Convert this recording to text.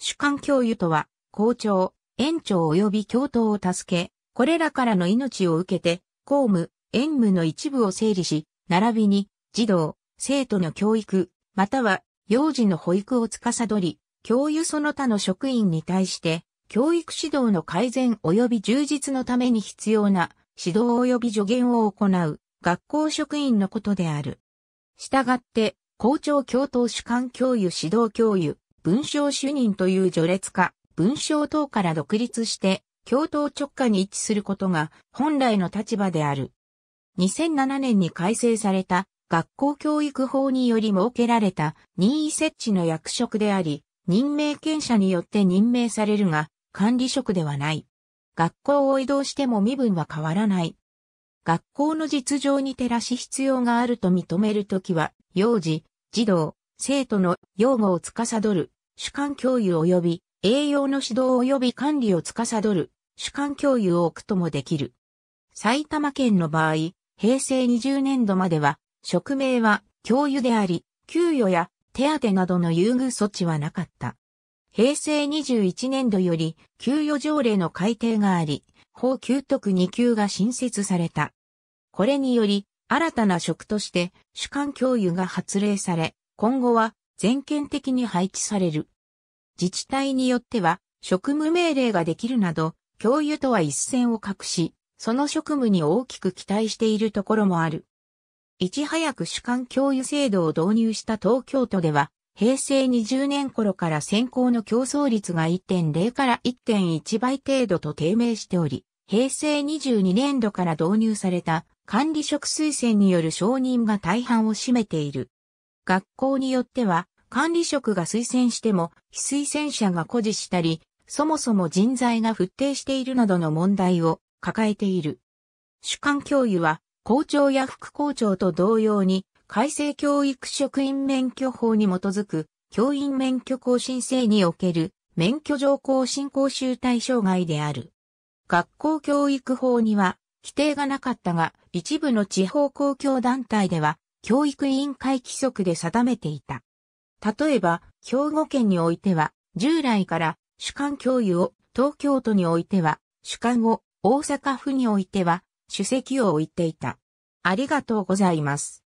主幹教諭とは、校長、園長及び教頭を助け、これらからの命を受けて、公務、園務の一部を整理し、並びに、児童、生徒の教育、または、幼児の保育を司り、教諭その他の職員に対して、教育指導の改善及び充実のために必要な指導及び助言を行う学校職員のことである。したがって、校長教頭主幹教諭指導教諭、文章主任という序列化、文章等から独立して、共闘直下に位置することが本来の立場である。2007年に改正された学校教育法により設けられた任意設置の役職であり、任命権者によって任命されるが、管理職ではない。学校を移動しても身分は変わらない。学校の実情に照らし必要があると認めるときは、幼児、児童、生徒の養護を司る、主観教諭及び、栄養の指導及び管理を司る、主観教諭を置くともできる。埼玉県の場合、平成20年度までは、職名は教諭であり、給与や手当などの優遇措置はなかった。平成21年度より給与条例の改定があり、法給特2級が新設された。これにより、新たな職として主管教諭が発令され、今後は全県的に配置される。自治体によっては職務命令ができるなど、教諭とは一線を画し、その職務に大きく期待しているところもある。いち早く主管教諭制度を導入した東京都では、平成20年頃から選考の競争率が1.0から1.1倍程度と低迷しており、平成22年度から導入された管理職推薦による承認が大半を占めている。学校によっては、管理職が推薦しても、非推薦者が誇示したり、そもそも人材が不定しているなどの問題を抱えている。主管教諭は、校長や副校長と同様に、改正教育職員免許法に基づく、教員免許更新制における、免許条項進行集対象外である。学校教育法には、規定がなかったが、一部の地方公共団体では、教育委員会規則で定めていた。例えば、兵庫県においては、従来から主管教諭を、東京都においては、主管を、大阪府においては、主席を置いていた。ありがとうございます。